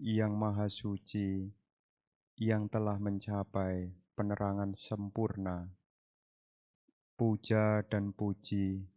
yang Maha Suci, yang telah mencapai penerangan sempurna. Puja dan puji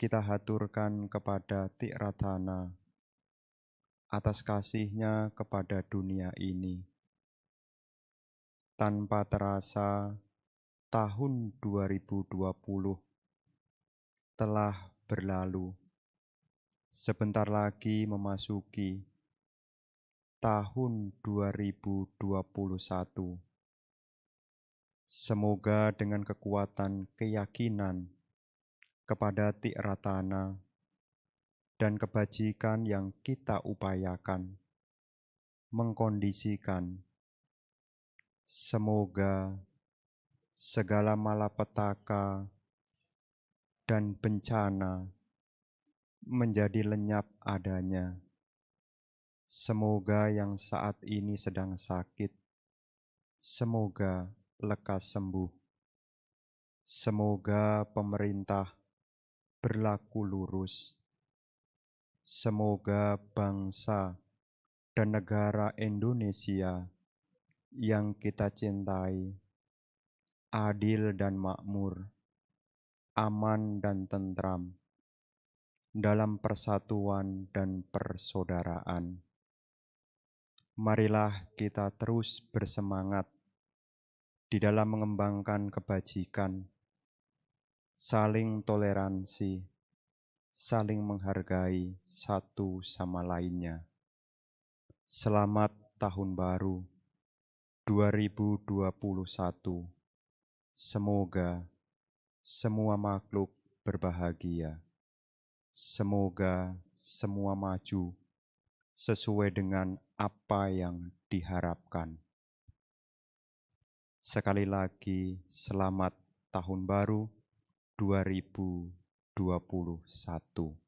kita haturkan kepada Tiratana atas kasihnya kepada dunia ini. Tanpa terasa, tahun 2020 telah berlalu. Sebentar lagi memasuki tahun 2021. Semoga dengan kekuatan keyakinan kepada Ratana dan kebajikan yang kita upayakan, mengkondisikan, semoga segala malapetaka dan bencana menjadi lenyap adanya Semoga yang saat ini sedang sakit, semoga lekas sembuh. Semoga pemerintah berlaku lurus. Semoga bangsa dan negara Indonesia yang kita cintai adil dan makmur, aman dan tentram dalam persatuan dan persaudaraan marilah kita terus bersemangat di dalam mengembangkan kebajikan, saling toleransi, saling menghargai satu sama lainnya. Selamat Tahun Baru 2021. Semoga semua makhluk berbahagia. Semoga semua maju sesuai dengan apa yang diharapkan. Sekali lagi, selamat tahun baru 2021.